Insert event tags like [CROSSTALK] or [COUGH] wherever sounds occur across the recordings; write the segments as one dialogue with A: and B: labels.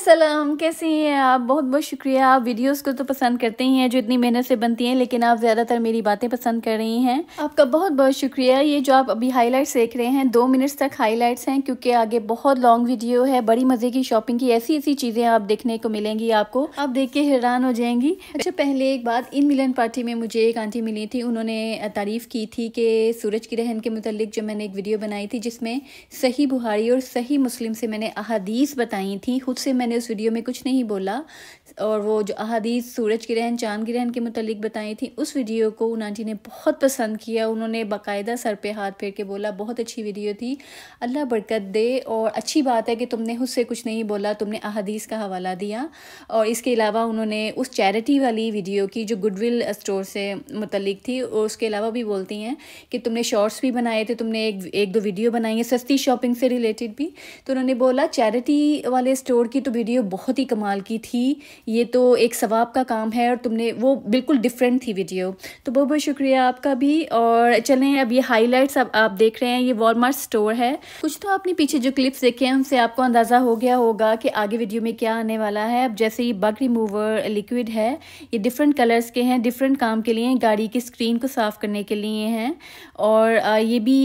A: असलम कैसे हैं आप बहुत बहुत शुक्रिया आप वीडियोस को तो पसंद करते ही हैं जो इतनी मेहनत से बनती हैं लेकिन आप ज़्यादातर मेरी बातें पसंद कर रही हैं आपका बहुत बहुत शुक्रिया ये जो आप अभी हाइलाइट्स देख रहे हैं दो मिनट्स तक हाइलाइट्स हैं क्योंकि आगे बहुत लॉन्ग वीडियो है बड़ी मज़े की शॉपिंग की ऐसी ऐसी चीज़ें आप देखने को मिलेंगी आपको आप देख के हैरान हो जाएंगी अच्छा पहले एक बात इन मिलन पार्टी में मुझे एक आंटी मिली थी उन्होंने तारीफ़ की थी कि सूरज की रहन के मतलब जो मैंने एक वीडियो बनाई थी जिसमें सही बुहारी और सही मुस्लिम से मैंने अहादीस बताई थी खुद से मैंने मैंने उस वीडियो में कुछ नहीं बोला और वो जो अहदीस सूरज की रहन चांद की रहन के मतलब बताई थी उस वीडियो को आंटी ने बहुत पसंद किया उन्होंने बाकायदा सर पे हाथ फेर के बोला बहुत अच्छी वीडियो थी अल्लाह बरकत दे और अच्छी बात है कि तुमने उससे कुछ नहीं बोला तुमने अहादीस का हवाला दिया और इसके अलावा उन्होंने उस चैरिटी वाली वीडियो की जो गुडविल स्टोर से मतलब थी और उसके अलावा भी बोलती हैं कि तुमने शॉर्ट्स भी बनाए थे तुमने एक एक दो वीडियो बनाई है सस्ती शॉपिंग से रिलेटेड भी तो उन्होंने बोला चैरिटी वाले स्टोर की तो वीडियो बहुत ही कमाल की थी ये तो एक सवाब का काम है और तुमने वो बिल्कुल डिफरेंट थी वीडियो तो बहुत बहुत शुक्रिया आपका भी और चलें अब ये हाईलाइट्स अब आप देख रहे हैं ये वॉलमार्ट स्टोर है कुछ तो आपने पीछे जो क्लिप्स देखे हैं उनसे आपको अंदाज़ा हो गया होगा कि आगे वीडियो में क्या आने वाला है अब जैसे ये बग रिमूवर लिक्विड है ये डिफरेंट कलर्स के हैं डिफरेंट काम के लिए गाड़ी की स्क्रीन को साफ़ करने के लिए हैं और ये भी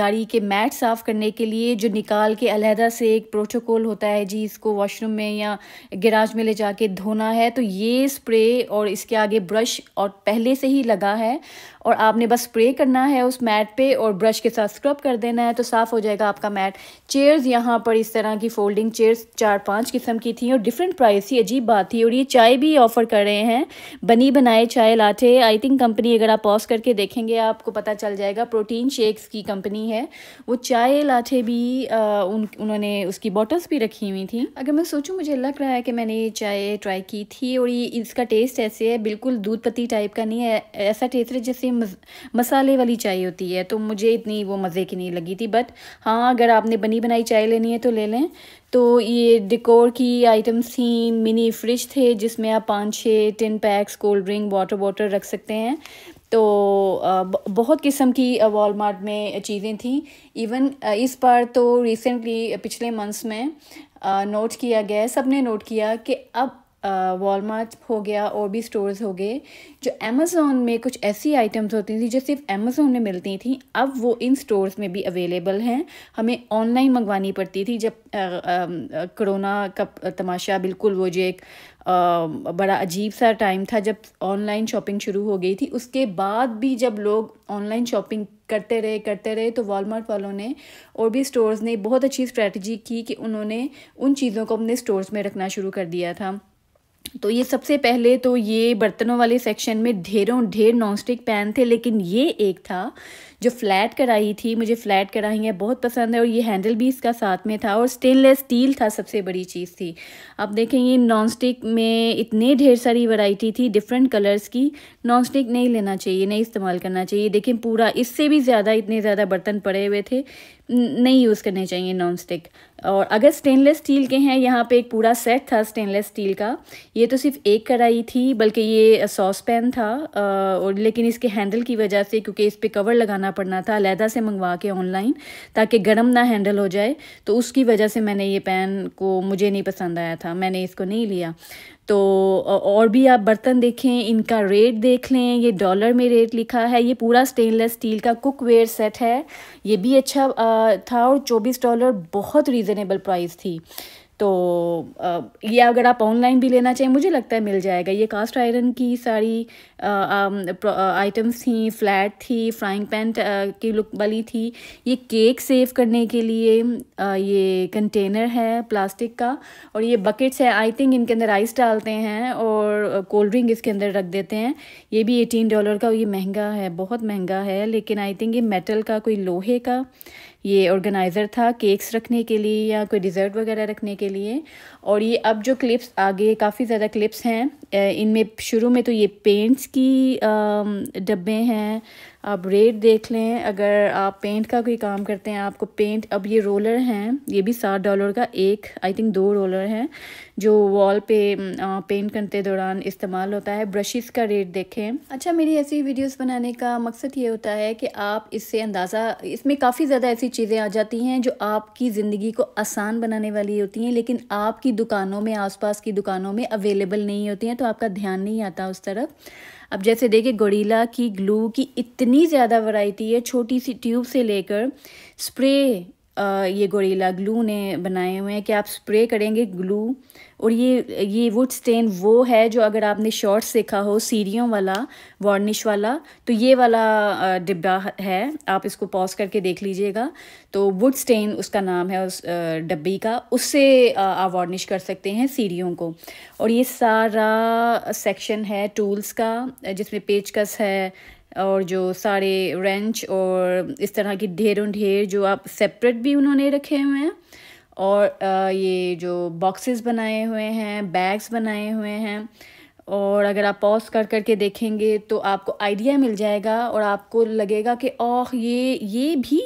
A: गाड़ी के मैट साफ़ करने के लिए जो निकाल के अलहदा से एक प्रोटोकॉल होता है जी इसको वॉशरूम में या गिराज में ले जा जाके धोना है तो ये स्प्रे और इसके आगे ब्रश और पहले से ही लगा है और आपने बस स्प्रे करना है उस मैट पे और ब्रश के साथ स्क्रब कर देना है तो साफ़ हो जाएगा आपका मैट चेयर्स यहाँ पर इस तरह की फोल्डिंग चेयर्स चार पांच किस्म की थी और डिफरेंट प्राइस थी अजीब बात थी और ये चाय भी ऑफ़र कर रहे हैं बनी बनाए चाय लाठे आई थिंक कंपनी अगर आप पॉज करके देखेंगे आपको पता चल जाएगा प्रोटीन शेक्स की कंपनी है वो चाय लाठे भी आ, उन उन्होंने उसकी बॉटल्स भी रखी हुई थी अगर मैं सोचूँ मुझे लग रहा है कि मैंने ये चाय चाय ट्राई की थी और ये इसका टेस्ट ऐसे है बिल्कुल दूध पत्ती टाइप का नहीं है ऐसा टेस्ट है जैसे मसाले वाली चाय होती है तो मुझे इतनी वो मज़े की नहीं लगी थी बट हाँ अगर आपने बनी बनाई चाय लेनी है तो ले लें तो ये डिकोर की आइटम्स थी मिनी फ्रिज थे जिसमें आप पाँच छः tin packs cold drink water bottle रख सकते हैं तो बहुत किस्म की वॉलमार्ट में चीज़ें थी इवन इस बार तो रिसेंटली पिछले मंथ्स में नोट किया गया है सब ने नोट किया कि अब वॉलमार्ट हो गया और भी स्टोर्स हो गए जो अमेज़ोन में कुछ ऐसी आइटम्स होती थी जो सिर्फ अमेज़ोन में मिलती थी अब वो इन स्टोर्स में भी अवेलेबल हैं हमें ऑनलाइन मंगवानी पड़ती थी जब कोरोना का तमाशा बिल्कुल वो जो एक आ, बड़ा अजीब सा टाइम था जब ऑनलाइन शॉपिंग शुरू हो गई थी उसके बाद भी जब लोग ऑनलाइन शॉपिंग करते रहे करते रहे तो वॉलमार्ट वालों ने और भी स्टोर्स ने बहुत अच्छी स्ट्रेटजी की कि उन्होंने उन चीज़ों को अपने स्टोर्स में रखना शुरू कर दिया था तो ये सबसे पहले तो ये बर्तनों वाले सेक्शन में ढेरों ढेर नॉनस्टिक पैन थे लेकिन ये एक था जो फ्लैट कढ़ाई थी मुझे फ्लैट है बहुत पसंद है और ये हैंडल भी इसका साथ में था और स्टेनलेस स्टील था सबसे बड़ी चीज़ थी अब देखें ये नॉनस्टिक में इतने ढेर सारी वैरायटी थी डिफरेंट कलर्स की नॉनस्टिक नहीं लेना चाहिए नहीं इस्तेमाल करना चाहिए देखें पूरा इससे भी ज़्यादा इतने ज़्यादा बर्तन पड़े हुए थे नहीं यूज़ करने चाहिए नॉन स्टिक और अगर स्टेनलेस स्टील के हैं यहाँ पे एक पूरा सेट था स्टेनलेस स्टील का ये तो सिर्फ एक कढ़ाई थी बल्कि ये सॉस पैन था और लेकिन इसके हैंडल की वजह से क्योंकि इस पर कवर लगाना पड़ना था अलहदा से मंगवा के ऑनलाइन ताकि गर्म ना हैंडल हो जाए तो उसकी वजह से मैंने ये पैन को मुझे नहीं पसंद आया था मैंने इसको नहीं लिया तो और भी आप बर्तन देखें इनका रेट देख लें ये डॉलर में रेट लिखा है ये पूरा स्टेनलेस स्टील का कुकवेयर सेट है ये भी अच्छा था और चौबीस डॉलर बहुत रीज़नेबल प्राइस थी तो ये अगर आप ऑनलाइन भी लेना चाहें मुझे लगता है मिल जाएगा ये कास्ट आयरन की सारी आइटम्स थी फ्लैट थी फ्राइंग पैन की लुक वाली थी ये केक सेव करने के लिए आ, ये कंटेनर है प्लास्टिक का और ये बकेट्स है आई थिंक इनके अंदर आइस डालते हैं और कोल्ड ड्रिंक इसके अंदर रख देते हैं ये भी एटीन डॉलर का ये महंगा है बहुत महंगा है लेकिन आई थिंक ये मेटल का कोई लोहे का ये ऑर्गेनाइज़र था केक्स रखने के लिए या कोई डिज़र्ट वगैरह रखने के लिए और ये अब जो क्लिप्स आगे काफ़ी ज़्यादा क्लिप्स हैं इनमें शुरू में तो ये पेंट्स की डब्बे हैं आप रेट देख लें अगर आप पेंट का कोई काम करते हैं आपको पेंट अब ये रोलर हैं ये भी सात डॉलर का एक आई थिंक दो रोलर हैं जो वॉल पे पेंट करते दौरान इस्तेमाल होता है ब्रशेस का रेट देखें अच्छा मेरी ऐसी वीडियोस बनाने का मकसद ये होता है कि आप इससे अंदाज़ा इसमें काफ़ी ज़्यादा ऐसी चीज़ें आ जाती हैं जो आपकी ज़िंदगी को आसान बनाने वाली होती हैं लेकिन आपकी दुकानों में आस की दुकानों में अवेलेबल नहीं होती हैं तो आपका ध्यान नहीं आता उस तरफ अब जैसे देखिए गोरीला की ग्लू की इतनी ज़्यादा वैरायटी है छोटी सी ट्यूब से लेकर स्प्रे ये गोरीला ग्लू ने बनाए हुए हैं कि आप स्प्रे करेंगे ग्लू और ये ये वुड स्टेन वो है जो अगर आपने शॉर्ट्स देखा हो सीरियों वाला वार्निश वाला तो ये वाला डिब्बा है आप इसको पॉज करके देख लीजिएगा तो वुड स्टेन उसका नाम है उस डब्बी का उससे आप वार्निश कर सकते हैं सीढ़ियों को और ये सारा सेक्शन है टूल्स का जिसमें पेचकस है और जो सारे रेंच और इस तरह की ढेरों ढेर जो आप सेपरेट भी उन्होंने रखे हुए हैं और ये जो बॉक्सेस बनाए हुए हैं बैग्स बनाए हुए हैं और अगर आप पॉज कर करके देखेंगे तो आपको आइडिया मिल जाएगा और आपको लगेगा कि ओह ये ये भी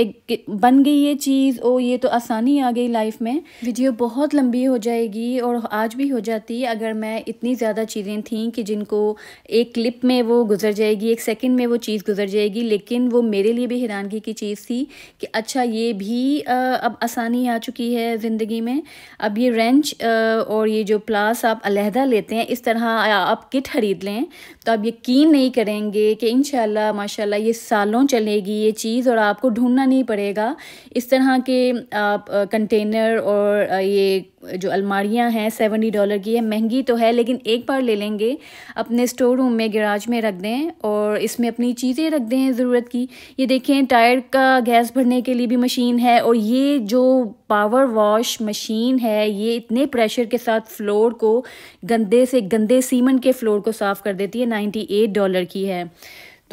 A: एक बन गई ये चीज़ ओ ये तो आसानी आ गई लाइफ में वीडियो बहुत लंबी हो जाएगी और आज भी हो जाती अगर मैं इतनी ज़्यादा चीज़ें थीं कि जिनको एक क्लिप में वो गुजर जाएगी एक सेकंड में वो चीज़ गुजर जाएगी लेकिन वो मेरे लिए भी हैरानगी की चीज़ थी कि अच्छा ये भी अब आसानी आ चुकी है ज़िंदगी में अब ये रेंच और ये जो प्लास आप अलहदा लेते हैं इस तरह आप किट ख़रीद लें तो आप यकीन नहीं करेंगे कि इन माशाल्लाह ये सालों चलेगी ये चीज़ और आपको ढूंढना नहीं पड़ेगा इस तरह के आप कंटेनर और ये जो अलमारियाँ हैं सेवेंटी डॉलर की है महंगी तो है लेकिन एक बार ले लेंगे अपने स्टोर रूम में गराज में रख दें और इसमें अपनी चीज़ें रख दें ज़रूरत की ये देखें टायर का गैस भरने के लिए भी मशीन है और ये जो पावर वॉश मशीन है ये इतने प्रेशर के साथ फ्लोर को गंदे से गंदे सीमेंट के फ्लोर को साफ़ कर देती है नाइन्टी एट डॉलर की है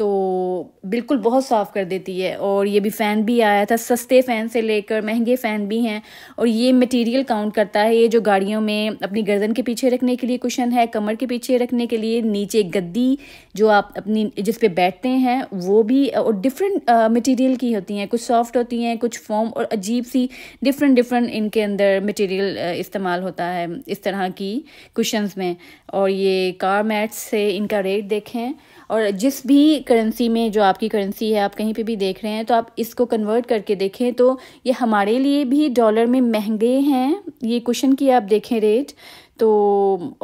A: तो बिल्कुल बहुत साफ़ कर देती है और ये भी फ़ैन भी आया था सस्ते फ़ैन से लेकर महंगे फ़ैन भी हैं और ये मटेरियल काउंट करता है ये जो गाड़ियों में अपनी गर्दन के पीछे रखने के लिए कुशन है कमर के पीछे रखने के लिए नीचे गद्दी जो आप अपनी जिस पे बैठते हैं वो भी और डिफरेंट मटेरियल की होती हैं कुछ सॉफ्ट होती हैं कुछ फॉर्म और अजीब सी डिफरेंट डिफरेंट इनके अंदर मटेरियल इस्तेमाल होता है इस तरह की कुशंस में और ये कार मैट्स से इनका रेट देखें और जिस भी करेंसी में जो आपकी करेंसी है आप कहीं पे भी देख रहे हैं तो आप इसको कन्वर्ट करके देखें तो ये हमारे लिए भी डॉलर में महंगे हैं ये क्वेश्चन की आप देखें रेट तो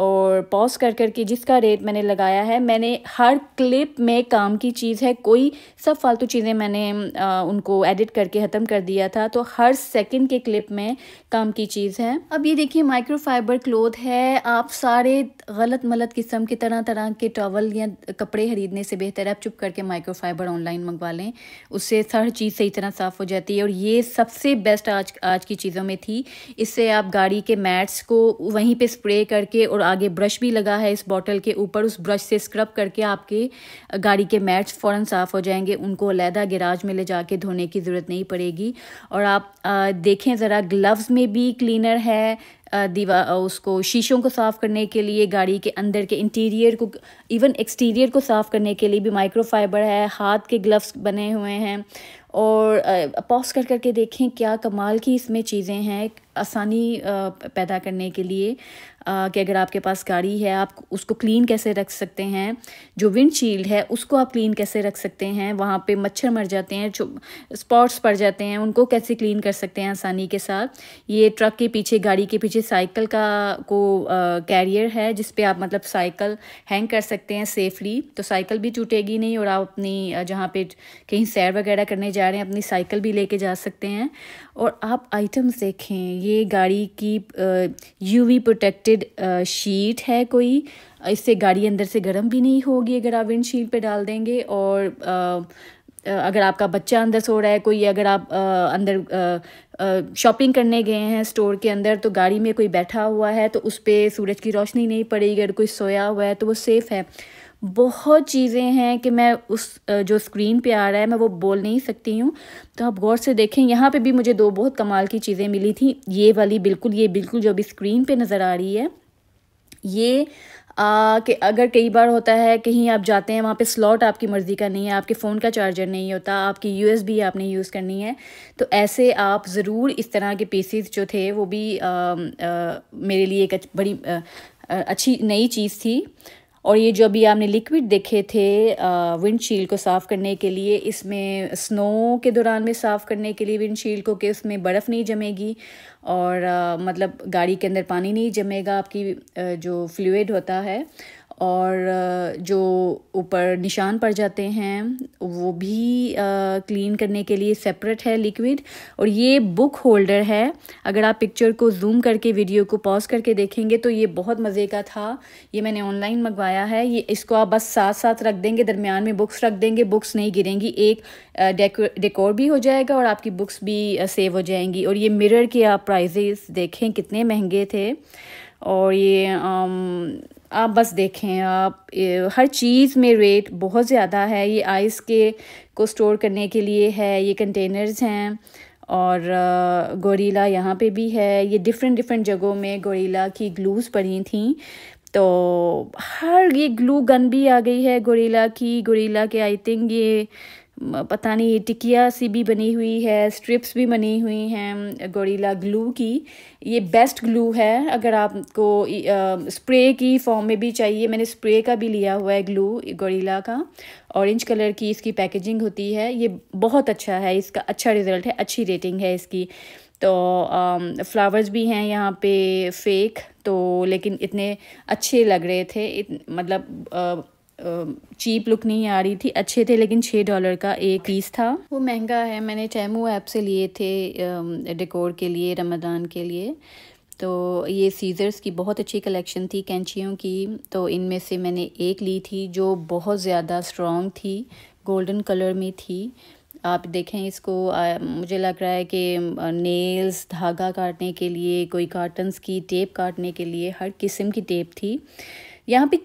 A: और पॉज कर कर के जिसका रेट मैंने लगाया है मैंने हर क्लिप में काम की चीज़ है कोई सब फालतू चीज़ें मैंने आ, उनको एडिट करके ख़त्म कर दिया था तो हर सेकंड के क्लिप में काम की चीज़ है अब ये देखिए माइक्रोफाइबर क्लोथ है आप सारे गलत मलत किस्म के तरह तरह के टॉवल या कपड़े खरीदने से बेहतर है आप चुप करके माइक्रोफाइबर ऑनलाइन मंगवा लें उससे हर चीज़ सही तरह साफ़ हो जाती है और ये सबसे बेस्ट आज आज की चीज़ों में थी इससे आप गाड़ी के मैट्स को वहीं पे स्प्रे करके और आगे ब्रश भी लगा है इस बॉटल के ऊपर उस ब्रश से स्क्रब करके आपके गाड़ी के मैट्स फ़ौरन साफ़ हो जाएंगे उनको अलहदा गराज में ले जाके धोने की ज़रूरत नहीं पड़ेगी और आप आ, देखें ज़रा ग्लव्स इसमें भी क्लीनर है दीवा उसको शीशों को साफ़ करने के लिए गाड़ी के अंदर के इंटीरियर को इवन एक्सटीरियर को साफ़ करने के लिए भी माइक्रोफाइबर है हाथ के ग्लव्स बने हुए हैं और पॉज कर करके देखें क्या कमाल की इसमें चीज़ें हैं आसानी पैदा करने के लिए कि अगर आपके पास गाड़ी है आप उसको क्लीन कैसे रख सकते हैं जो विंडशील्ड है उसको आप क्लीन कैसे रख सकते हैं वहाँ पे मच्छर मर जाते हैं जो स्पॉट्स पड़ जाते हैं उनको कैसे क्लीन कर सकते हैं आसानी के साथ ये ट्रक के पीछे गाड़ी के पीछे साइकिल का को कैरियर है जिस पे आप मतलब साइकिल हैंग कर सकते हैं सेफली तो साइकिल भी टूटेगी नहीं और आप अपनी जहाँ पे कहीं सैर वगैरह करने जा रहे हैं अपनी साइकिल भी लेके जा सकते हैं और आप आइटम्स देखें ये गाड़ी की यूवी प्रोटेक्टेड शीट है कोई इससे गाड़ी अंदर से गर्म भी नहीं होगी अगर आप विंड शीट पर डाल देंगे और आ, अगर आपका बच्चा अंदर सो रहा है कोई अगर आप आ, अंदर शॉपिंग करने गए हैं स्टोर के अंदर तो गाड़ी में कोई बैठा हुआ है तो उस पर सूरज की रोशनी नहीं पड़ेगी अगर कोई सोया हुआ है तो वो सेफ़ है बहुत चीज़ें हैं कि मैं उस जो स्क्रीन पे आ रहा है मैं वो बोल नहीं सकती हूँ तो आप गौर से देखें यहाँ पे भी मुझे दो बहुत कमाल की चीज़ें मिली थी ये वाली बिल्कुल ये बिल्कुल जो अभी स्क्रीन पे नज़र आ रही है ये आ, कि अगर कई बार होता है कहीं आप जाते हैं वहाँ पे स्लॉट आपकी मर्ज़ी का नहीं है आपके फ़ोन का चार्जर नहीं होता आपकी यूएसबी आपने यूज़ करनी है तो ऐसे आप ज़रूर इस तरह के पीसीज जो थे वो भी आ, आ, मेरे लिए एक बड़ी आ, अच्छी नई चीज़ थी और ये जो अभी आपने लिक्विड देखे थे विंडशील्ड को साफ़ करने के लिए इसमें स्नो के दौरान में साफ़ करने के लिए विंडशील्ड को कि उसमें बर्फ़ नहीं जमेगी और आ, मतलब गाड़ी के अंदर पानी नहीं जमेगा आपकी आ, जो फ्लूड होता है और जो ऊपर निशान पड़ जाते हैं वो भी क्लीन करने के लिए सेपरेट है लिक्विड और ये बुक होल्डर है अगर आप पिक्चर को जूम करके वीडियो को पॉज करके देखेंगे तो ये बहुत मज़े का था ये मैंने ऑनलाइन मंगवाया है ये इसको आप बस साथ साथ रख देंगे दरमियान में बुक्स रख देंगे बुक्स नहीं गिरेंगी एक डेकोर भी हो जाएगा और आपकी बुक्स भी सेव हो जाएंगी और ये मिरर के आप प्राइजेस देखें कितने महंगे थे और ये आप बस देखें आप हर चीज़ में रेट बहुत ज़्यादा है ये आइस के को स्टोर करने के लिए है ये कंटेनर्स हैं और गोरीला यहाँ पे भी है ये डिफरेंट डिफरेंट जगहों में गोरीला की ग्लूज़ पड़ी थी तो हर ये ग्लू गन भी आ गई है गोरीला की गोरीला के आई थिंक ये पता नहीं ये टिकिया सी भी बनी हुई है स्ट्रिप्स भी बनी हुई हैं गोरीला ग्लू की ये बेस्ट ग्लू है अगर आपको स्प्रे की फॉर्म में भी चाहिए मैंने स्प्रे का भी लिया हुआ है ग्लू गोरीला का ऑरेंज कलर की इसकी पैकेजिंग होती है ये बहुत अच्छा है इसका अच्छा रिज़ल्ट है अच्छी रेटिंग है इसकी तो फ्लावर्स भी हैं यहाँ पे फेक तो लेकिन इतने अच्छे लग रहे थे इत, मतलब आ, चीप लुक नहीं आ रही थी अच्छे थे लेकिन छः डॉलर का एक पीस था वो महंगा है मैंने टैमो ऐप से लिए थे डेकोर के लिए रमदान के लिए तो ये सीज़र्स की बहुत अच्छी कलेक्शन थी कैंचियों की तो इनमें से मैंने एक ली थी जो बहुत ज़्यादा स्ट्रॉन्ग थी गोल्डन कलर में थी आप देखें इसको आ, मुझे लग रहा है कि नेल्स धागा काटने के लिए कोई कार्टन्स की टेप काटने के लिए हर किस्म की टेप थी यहाँ पे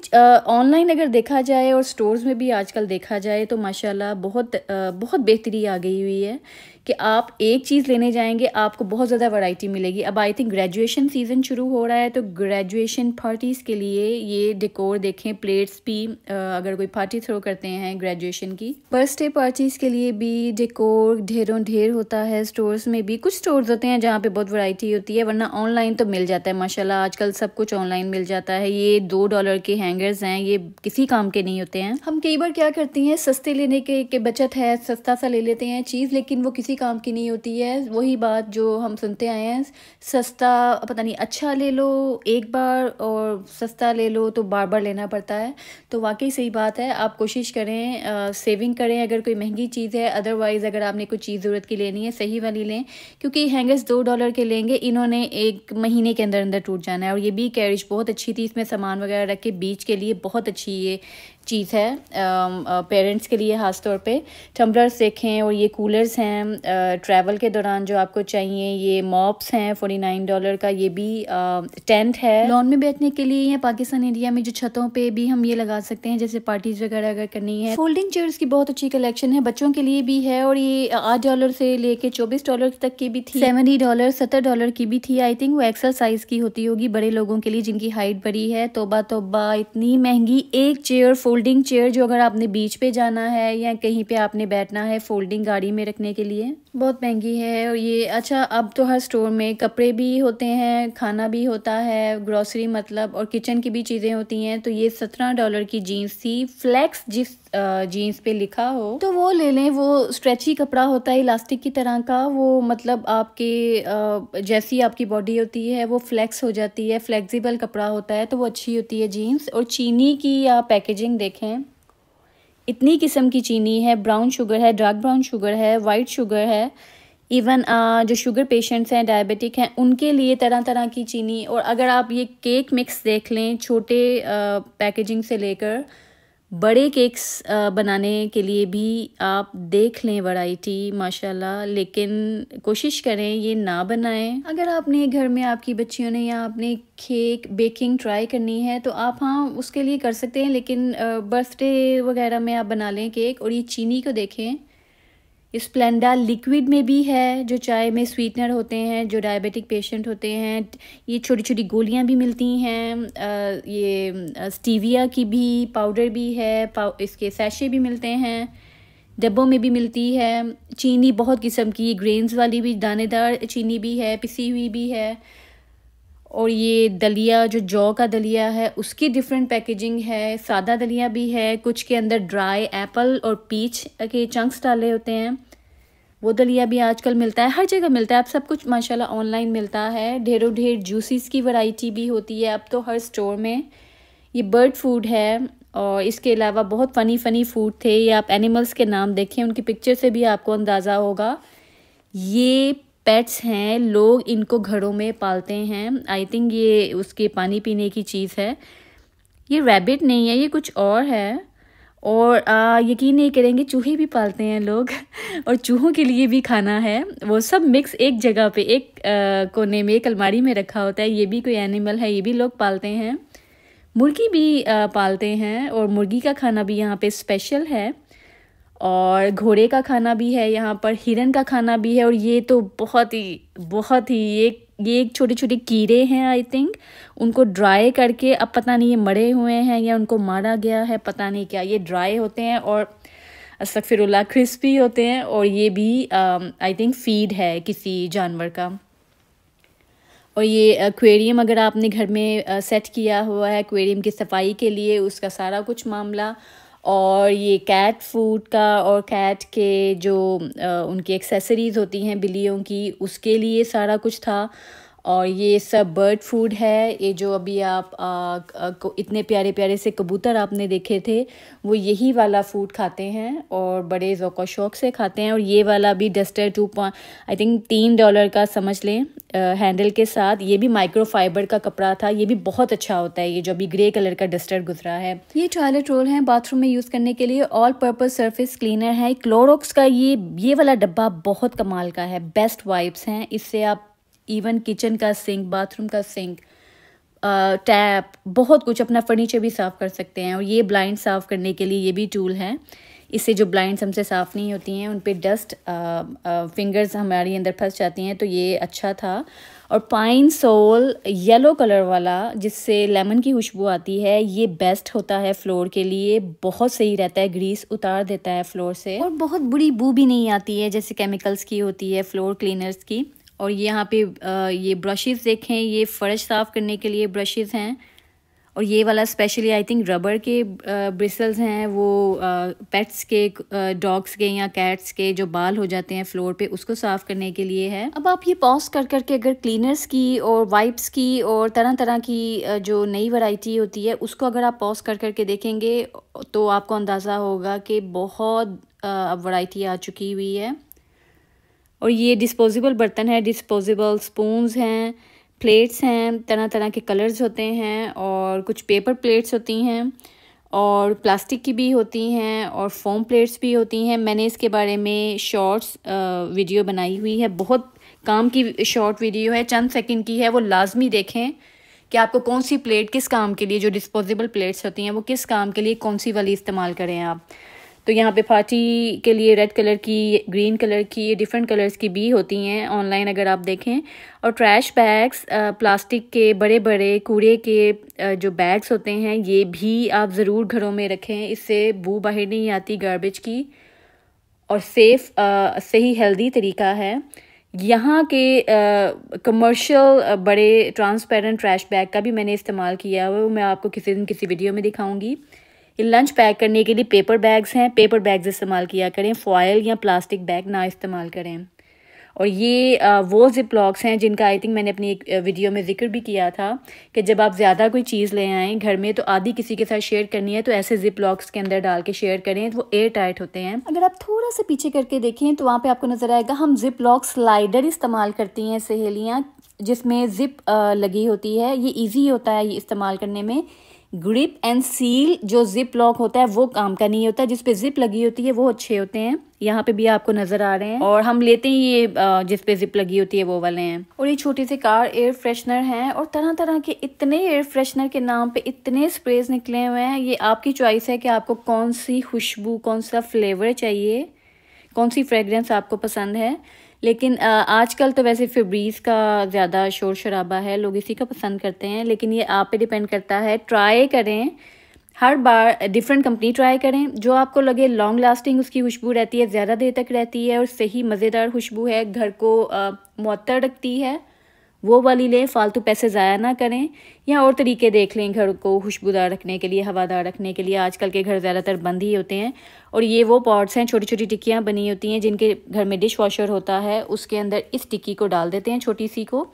A: ऑनलाइन अगर देखा जाए और स्टोर्स में भी आजकल देखा जाए तो माशाल्लाह बहुत आ, बहुत बेहतरी आ गई हुई है कि आप एक चीज़ लेने जाएंगे आपको बहुत ज़्यादा वैरायटी मिलेगी अब आई थिंक ग्रेजुएशन सीज़न शुरू हो रहा है तो ग्रेजुएशन पार्टीज़ के लिए ये डेकोर देखें प्लेट्स भी अगर कोई पार्टी थ्रो करते हैं ग्रेजुएशन की बर्थडे पार्टीज़ के लिए भी डेकोर ढेरों ढेर होता है स्टोर्स में भी कुछ स्टोर्स होते हैं जहाँ पे बहुत वरायटी होती है वरना ऑनलाइन तो मिल जाता है माशाला आजकल सब कुछ ऑनलाइन मिल जाता है ये दो डॉलर के हैंगर्स हैं ये किसी काम के नहीं होते हैं हम कई बार क्या करते हैं सस्ते लेने के, के बचत है सस्ता सा ले लेते हैं चीज़ लेकिन वो किसी किसी काम की नहीं होती है वही बात जो हम सुनते आए हैं सस्ता पता नहीं अच्छा ले लो एक बार और सस्ता ले लो तो बार बार लेना पड़ता है तो वाकई सही बात है आप कोशिश करें आ, सेविंग करें अगर कोई महंगी चीज़ है अदरवाइज़ अगर आपने कोई चीज़ ज़रूरत की लेनी है सही वाली लें क्योंकि हैंगर्स दो डॉलर के लेंगे इन्होंने एक महीने के अंदर अंदर टूट जाना है और ये भी कैरिज बहुत अच्छी थी इसमें सामान वगैरह रख के बीच के लिए बहुत अच्छी ये चीज़ है पेरेंट्स के लिए ख़ास तौर पे टम्बलर्स देखें और ये कूलर्स हैं ट्रैवल के दौरान जो आपको चाहिए ये मॉप्स हैं फोर्टी नाइन डॉलर का ये भी टेंट है लॉन में बैठने के लिए या पाकिस्तान इंडिया में जो छतों पर भी हम ये लगा सकते हैं जैसे पार्टीज़ वगैरह अगर करनी है फोल्डिंग चेयर्स की बहुत अच्छी कलेक्शन है बच्चों के लिए भी है और ये आठ डॉलर से लेके चौबीस डॉलर तक की भी थी सेवेंटी डॉलर सत्तर डॉलर की भी थी आई थिंक वो एक्सरसाइज की होती होगी बड़े लोगों के लिए जिनकी हाइट बड़ी है तोबा तोबा इतनी महंगी एक चेयर फोल्ड फोल्डिंग चेयर जो अगर आपने बीच पे जाना है या कहीं पे आपने बैठना है फोल्डिंग गाड़ी में रखने के लिए बहुत महंगी है और ये अच्छा अब तो हर स्टोर में कपड़े भी होते हैं खाना भी होता है ग्रॉसरी मतलब और किचन की भी चीज़ें होती हैं तो ये सत्रह डॉलर की जीन्स थी फ्लैक्स जिस जीन्स पे लिखा हो तो वो ले लें वो स्ट्रेची कपड़ा होता है इलास्टिक की तरह का वो मतलब आपके जैसी आपकी बॉडी होती है वो फ्लैक्स हो जाती है फ्लैक्सीबल कपड़ा होता है तो वो अच्छी होती है जीन्स और चीनी की या पैकेजिंग देखें इतनी किस्म की चीनी है ब्राउन शुगर है डार्क ब्राउन शुगर है वाइट शुगर है इवन uh, जो शुगर पेशेंट्स हैं डायबिटिक हैं उनके लिए तरह तरह की चीनी और अगर आप ये केक मिक्स देख लें छोटे पैकेजिंग uh, से लेकर बड़े केक्स बनाने के लिए भी आप देख लें वैरायटी माशाल्लाह लेकिन कोशिश करें ये ना बनाएं अगर आपने घर में आपकी बच्चियों ने या आपने केक बेकिंग ट्राई करनी है तो आप हाँ उसके लिए कर सकते हैं लेकिन बर्थडे वगैरह में आप बना लें केक और ये चीनी को देखें स्प्लेंडा लिक्विड में भी है जो चाय में स्वीटनर होते हैं जो डायबिटिक पेशेंट होते हैं ये छोटी छोटी गोलियां भी मिलती हैं ये स्टीविया की भी पाउडर भी है इसके सैशे भी मिलते हैं डब्बों में भी मिलती है चीनी बहुत किस्म की ग्रेन्स वाली भी दानेदार चीनी भी है पिसी हुई भी है और ये दलिया जो जौ का दलिया है उसकी डिफरेंट पैकेजिंग है सादा दलिया भी है कुछ के अंदर ड्राई एप्पल और पीच के चंक्स डाले होते हैं वो दलिया भी आजकल मिलता है हर जगह मिलता है अब सब कुछ माशाल्लाह ऑनलाइन मिलता है ढेरों ढेर जूसेस की वैरायटी भी होती है अब तो हर स्टोर में ये बर्ड फूड है और इसके अलावा बहुत फ़नी फ़नी फूड थे ये आप एनिमल्स के नाम देखें उनकी पिक्चर से भी आपको अंदाज़ा होगा ये पेट्स हैं लोग इनको घरों में पालते हैं आई थिंक ये उसके पानी पीने की चीज़ है ये रैबिट नहीं है ये कुछ और है और आ, यकीन नहीं करेंगे चूहे भी पालते हैं लोग [LAUGHS] और चूहों के लिए भी खाना है वो सब मिक्स एक जगह पे एक आ, कोने में एक अलमारी में रखा होता है ये भी कोई एनिमल है ये भी लोग पालते हैं मुर्गी भी आ, पालते हैं और मुर्गी का खाना भी यहाँ पे स्पेशल है और घोड़े का खाना भी है यहाँ पर हिरन का खाना भी है और ये तो बहुत ही बहुत ही ये ये छोटे छोटे कीड़े हैं आई थिंक उनको ड्राई करके अब पता नहीं ये मरे हुए हैं या उनको मारा गया है पता नहीं क्या ये ड्राई होते हैं और असफिरुल्ला क्रिस्पी होते हैं और ये भी आई थिंक फीड है किसी जानवर का और ये एक्वेरियम uh, अगर आपने घर में सेट uh, किया हुआ है एक्वेरियम की सफाई के लिए उसका सारा कुछ मामला और ये कैट फूड का और कैट के जो उनकी एक्सेसरीज़ होती हैं बिल्लियों की उसके लिए सारा कुछ था और ये सब बर्ड फूड है ये जो अभी आप आ, आ, इतने प्यारे प्यारे से कबूतर आपने देखे थे वो यही वाला फूड खाते हैं और बड़े ओको शौक से खाते हैं और ये वाला भी डस्टर टू आई थिंक तीन डॉलर का समझ लें हैंडल के साथ ये भी माइक्रोफाइबर का कपड़ा था ये भी बहुत अच्छा होता है ये जो अभी ग्रे कलर का डस्टर गुजरा है ये टॉयलेट रोल है बाथरूम में यूज़ करने के लिए ऑल पर्पज़ सर्फेस क्लीनर है क्लोरोक्स का ये ये वाला डब्बा बहुत कमाल का है बेस्ट वाइप्स हैं इससे आप इवन किचन का सिंक बाथरूम का सिंक टैप uh, बहुत कुछ अपना फर्नीचर भी साफ़ कर सकते हैं और ये ब्लाइंड साफ़ करने के लिए ये भी टूल है इससे जो ब्लाइंड्स हमसे साफ़ नहीं होती हैं उन पर डस्ट फिंगर्स हमारी अंदर फंस जाती हैं तो ये अच्छा था और पाइन सोल येलो कलर वाला जिससे लेमन की खुशबू आती है ये बेस्ट होता है फ्लोर के लिए बहुत सही रहता है ग्रीस उतार देता है फ्लोर से और बहुत बुरी बू भी नहीं आती है जैसे केमिकल्स की होती है फ्लोर क्लीनर्स की और ये यहाँ पे ये ब्रशेस देखें ये फ़र्श साफ़ करने के लिए ब्रशेस हैं और ये वाला स्पेशली आई थिंक रबर के ब्रिसल्स हैं वो पेट्स के डॉग्स के या कैट्स के जो बाल हो जाते हैं फ्लोर पे उसको साफ़ करने के लिए है अब आप ये पॉज कर कर के अगर क्लीनर्स की और वाइप्स की और तरह तरह की जो नई वैरायटी होती है उसको अगर आप पॉज कर कर के देखेंगे तो आपको अंदाज़ा होगा कि बहुत अब वराइटी आ चुकी हुई है और ये डिस्पोजेबल बर्तन है डिस्पोजेबल स्पून्स हैं प्लेट्स हैं तरह तरह के कलर्स होते हैं और कुछ पेपर प्लेट्स होती हैं और प्लास्टिक की भी होती हैं और फोम प्लेट्स भी होती हैं मैंने इसके बारे में शॉर्ट्स वीडियो बनाई हुई है बहुत काम की शॉर्ट वीडियो है चंद सेकंड की है वो लाजमी देखें कि आपको कौन सी प्लेट किस काम के लिए जो डिस्पोजेबल प्लेट्स होती हैं वो किस काम के लिए कौन सी वाली इस्तेमाल करें आप तो यहाँ पे पार्टी के लिए रेड कलर की ग्रीन कलर की डिफरेंट कलर्स की भी होती हैं ऑनलाइन अगर आप देखें और ट्रैश बैग्स प्लास्टिक के बड़े बड़े कूड़े के जो बैग्स होते हैं ये भी आप ज़रूर घरों में रखें इससे बू बाहर नहीं आती गार्बेज की और सेफ़ सही हेल्दी तरीका है यहाँ के कमर्शियल बड़े ट्रांसपेरेंट ट्रैश बैग का भी मैंने इस्तेमाल किया है वो मैं आपको किसी दिन किसी वीडियो में दिखाऊंगी ये लंच पैक करने के लिए पेपर बैग्स हैं पेपर बैग्स इस्तेमाल किया करें फॉयल या प्लास्टिक बैग ना इस्तेमाल करें और ये वो जिप लॉक्स हैं जिनका आई थिंक मैंने अपनी एक वीडियो में जिक्र भी किया था कि जब आप ज़्यादा कोई चीज़ ले आएँ घर में तो आधी किसी के साथ शेयर करनी है तो ऐसे जिप लॉक्स के अंदर डाल के शेयर करें तो वो एयर टाइट होते हैं अगर आप थोड़ा सा पीछे करके देखें तो वहाँ पे आपको नज़र आएगा हम जिप लॉक स्लाइडर इस्तेमाल करती हैं सहेलियाँ जिसमें ज़िप लगी होती है ये ईजी होता है ये इस्तेमाल करने में ग्रिप एंड सील जो जिप लॉक होता है वो काम का नहीं होता जिसपे जिप लगी होती है वो अच्छे होते हैं यहाँ पे भी आपको नजर आ रहे हैं और हम लेते हैं ये जिसपे जिप लगी होती है वो वाले हैं और ये छोटी सी कार एयर फ्रेशनर हैं और तरह तरह के इतने एयर फ्रेशनर के नाम पे इतने स्प्रेज निकले हुए हैं ये आपकी चॉइस है कि आपको कौन सी खुशबू कौन सा फ्लेवर चाहिए कौन सी फ्रेगरेंस आपको पसंद है लेकिन आजकल तो वैसे फेब्रीज का ज़्यादा शोर शराबा है लोग इसी का पसंद करते हैं लेकिन ये आप पे डिपेंड करता है ट्राई करें हर बार डिफरेंट कंपनी ट्राई करें जो आपको लगे लॉन्ग लास्टिंग उसकी खुशबू रहती है ज़्यादा देर तक रहती है और सही मज़ेदार खुशबू है घर को मअतर रखती है वो वाली लें फालतू पैसे ज़ाया ना करें या और तरीके देख लें घर को खुशबूदार रखने के लिए हवादार रखने के लिए आजकल के घर ज़्यादातर बंद ही होते हैं और ये वो पॉट्स हैं छोटी छोटी टिक्कियाँ बनी होती हैं जिनके घर में डिश वॉशर होता है उसके अंदर इस टिक्की को डाल देते हैं छोटी सी को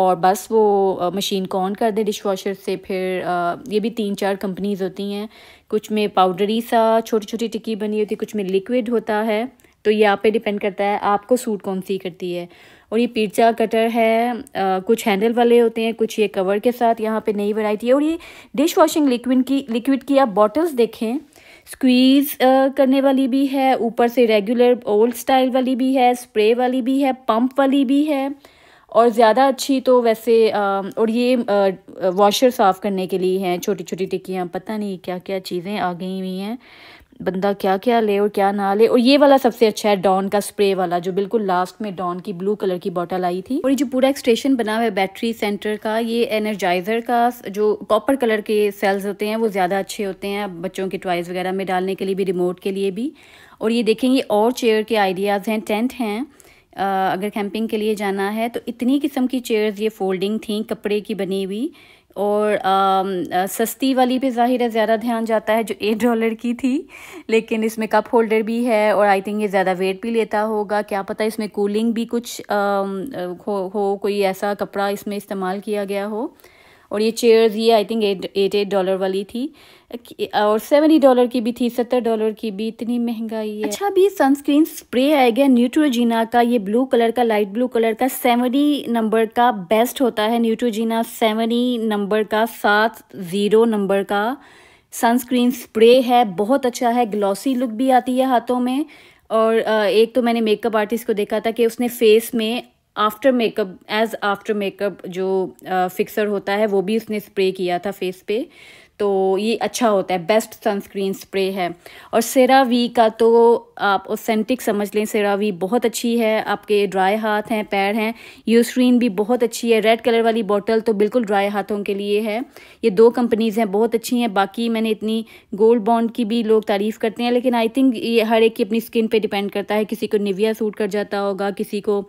A: और बस वो मशीन को ऑन कर दें डिश वॉशर से फिर ये भी तीन चार कंपनीज़ होती हैं कुछ में पाउडरी सा छोटी छोटी टिक्की बनी होती है कुछ में लिक्विड होता है तो ये आप पे डिपेंड करता है आपको सूट कौन सी करती है और ये पिज्जा कटर है आ, कुछ हैंडल वाले होते हैं कुछ ये कवर के साथ यहाँ पे नई वैरायटी है और ये डिश वॉशिंग लिक्विड की लिक्विड की आप बॉटल्स देखें स्क्वीज़ करने वाली भी है ऊपर से रेगुलर ओल्ड स्टाइल वाली भी है स्प्रे वाली भी है पंप वाली भी है और ज़्यादा अच्छी तो वैसे आ, और ये वॉशर साफ़ करने के लिए हैं छोटी छोटी टिक्कियाँ पता नहीं क्या क्या चीज़ें आ गई हुई हैं बंदा क्या क्या ले और क्या ना ले और ये वाला सबसे अच्छा है डॉन का स्प्रे वाला जो बिल्कुल लास्ट में डॉन की ब्लू कलर की बॉटल आई थी और ये जो पूरा एक स्टेशन बना हुआ है बैटरी सेंटर का ये एनर्जाइजर का जो कॉपर कलर के सेल्स होते हैं वो ज़्यादा अच्छे होते हैं बच्चों के टॉयज़ वगैरह में डालने के लिए भी रिमोट के लिए भी और ये देखेंगे और चेयर के आइडियाज़ हैं टेंट हैं अगर कैंपिंग के लिए जाना है तो इतनी किस्म की चेयर्स ये फोल्डिंग थी कपड़े की बनी हुई और आ, सस्ती वाली पे ज़ाहिर है ज़्यादा ध्यान जाता है जो एट डॉलर की थी लेकिन इसमें कप होल्डर भी है और आई थिंक ये ज़्यादा वेट भी लेता होगा क्या पता इसमें कूलिंग भी कुछ आ, हो, हो कोई ऐसा कपड़ा इसमें इस्तेमाल किया गया हो और ये चेयर्स ये I think eight eight eight dollar वाली थी और सेवेंटी डॉलर की भी थी सत्तर डॉलर की भी इतनी महंगाई है अच्छा अभी सनस्क्रीन स्प्रे आएगा न्यूट्रोजीना का ये ब्लू कलर का लाइट ब्लू कलर का सेवेंटी नंबर का बेस्ट होता है न्यूट्रोजीना सेवेंटी नंबर का सात ज़ीरो नंबर का सनस्क्रीन स्प्रे है बहुत अच्छा है ग्लॉसी लुक भी आती है हाथों में और एक तो मैंने मेकअप आर्टिस्ट को देखा था कि उसने फेस में after makeup as after makeup जो फिक्सर होता है वो भी उसने स्प्रे किया था फेस पे तो ये अच्छा होता है बेस्ट सनस्क्रीन स्प्रे है और सेरावी का तो आप ओसेंटिक समझ लें सेरावी बहुत अच्छी है आपके ड्राई हाथ हैं पैर हैं यूसरीन भी बहुत अच्छी है रेड कलर वाली बॉटल तो बिल्कुल ड्राई हाथों के लिए है ये दो कंपनीज़ हैं बहुत अच्छी हैं बाकी मैंने इतनी गोल्ड बॉन्ड की भी लोग तारीफ़ करते हैं लेकिन आई थिंक ये हर एक की अपनी स्किन पर डिपेंड करता है किसी को निविया सूट कर जाता होगा किसी को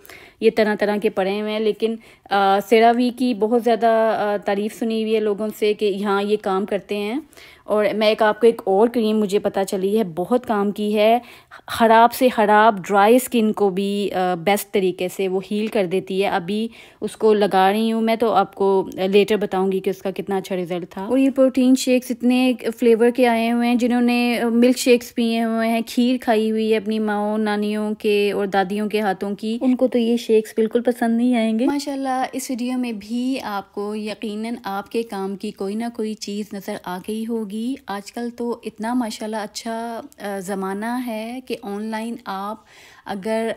A: ये तरह तरह के पड़े हुए हैं लेकिन सेरावी की बहुत ज़्यादा तारीफ़ सुनी हुई है लोगों से कि हाँ ये काम करते हैं और मैं एक आपको एक और क्रीम मुझे पता चली है बहुत काम की है ख़राब से ख़राब ड्राई स्किन को भी बेस्ट तरीके से वो हील कर देती है अभी उसको लगा रही हूँ मैं तो आपको लेटर बताऊँगी कि उसका कितना अच्छा रिज़ल्ट था और ये प्रोटीन शेक्स इतने फ्लेवर के आए हुए हैं जिन्होंने मिल्क शेक्स पिए हुए हैं खीर खाई हुई है अपनी माओ नानियों के और दादियों के हाथों की उनको तो ये शेक्स बिल्कुल पसंद नहीं आएंगे माशाला इस वीडियो में भी आपको यकीन आपके काम की कोई ना कोई चीज़ नज़र आ गई होगी आजकल तो इतना माशाला अच्छा ज़माना है कि ऑनलाइन आप अगर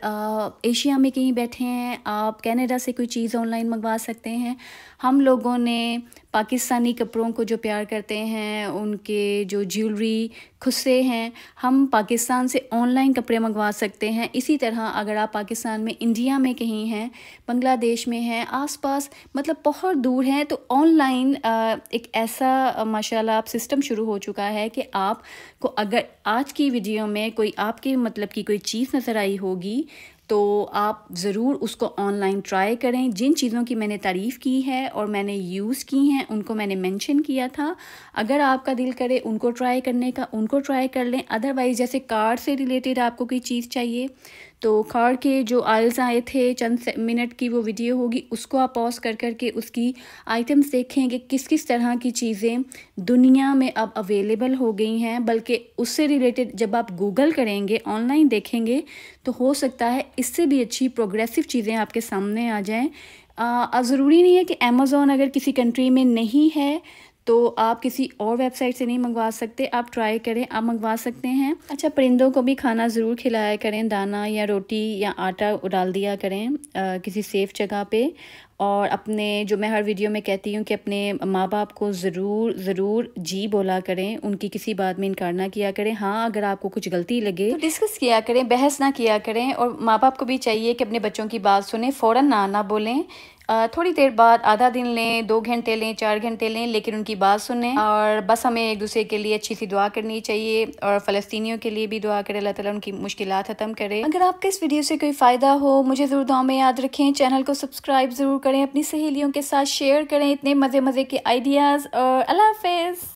A: एशिया में कहीं बैठे हैं आप कनाडा से कोई चीज़ ऑनलाइन मंगवा सकते हैं हम लोगों ने पाकिस्तानी कपड़ों को जो प्यार करते हैं उनके जो ज्वेलरी खुस्से हैं हम पाकिस्तान से ऑनलाइन कपड़े मंगवा सकते हैं इसी तरह अगर आप पाकिस्तान में इंडिया में कहीं हैं बांग्लादेश में हैं आसपास मतलब बहुत दूर हैं तो ऑनलाइन एक ऐसा माशाल्लाह आप सिस्टम शुरू हो चुका है कि आपको अगर आज की वीडियो में कोई आपके मतलब की कोई चीज़ नज़र आई रही होगी तो आप ज़रूर उसको ऑनलाइन ट्राई करें जिन चीज़ों की मैंने तारीफ़ की है और मैंने यूज़ की हैं उनको मैंने मेंशन किया था अगर आपका दिल करे उनको ट्राई करने का उनको ट्राई कर लें अदरवाइज़ जैसे कार्ड से रिलेटेड आपको कोई चीज़ चाहिए तो खाड़ के जो आयल्स आए थे चंद मिनट की वो वीडियो होगी उसको आप पॉज कर करके उसकी आइटम्स देखेंगे किस किस तरह की चीज़ें दुनिया में अब अवेलेबल हो गई हैं बल्कि उससे रिलेटेड जब आप गूगल करेंगे ऑनलाइन देखेंगे तो हो सकता है इससे भी अच्छी प्रोग्रेसिव चीज़ें आपके सामने आ जाएँ ज़रूरी नहीं है कि अमेज़ोन अगर किसी कंट्री में नहीं है तो आप किसी और वेबसाइट से नहीं मंगवा सकते आप ट्राई करें आप मंगवा सकते हैं अच्छा परिंदों को भी खाना ज़रूर खिलाया करें दाना या रोटी या आटा डाल दिया करें आ, किसी सेफ़ जगह पे और अपने जो मैं हर वीडियो में कहती हूँ कि अपने माँ बाप को ज़रूर ज़रूर जी बोला करें उनकी किसी बात में इनकार ना किया करें हाँ अगर आपको कुछ गलती लगे तो डिस्कस किया करें बहस ना किया करें और माँ बाप को भी चाहिए कि अपने बच्चों की बात सुने फ़ौर ना ना बोलें थोड़ी देर बाद आधा दिन लें दो घंटे लें चार घंटे लें लेकिन उनकी बात सुनें और बस हमें एक दूसरे के लिए अच्छी सी दुआ करनी चाहिए और फ़लस्तियों के लिए भी दुआ करें अल्लाह ताला उनकी मुश्किल ख़त्म करे अगर आपको इस वीडियो से कोई फ़ायदा हो मुझे ज़रूर दुआ में याद रखें चैनल को सब्सक्राइब ज़रूर करें अपनी सहेलियों के साथ शेयर करें इतने मज़े मज़े के आइडियाज़ और अल्लाह हाफिज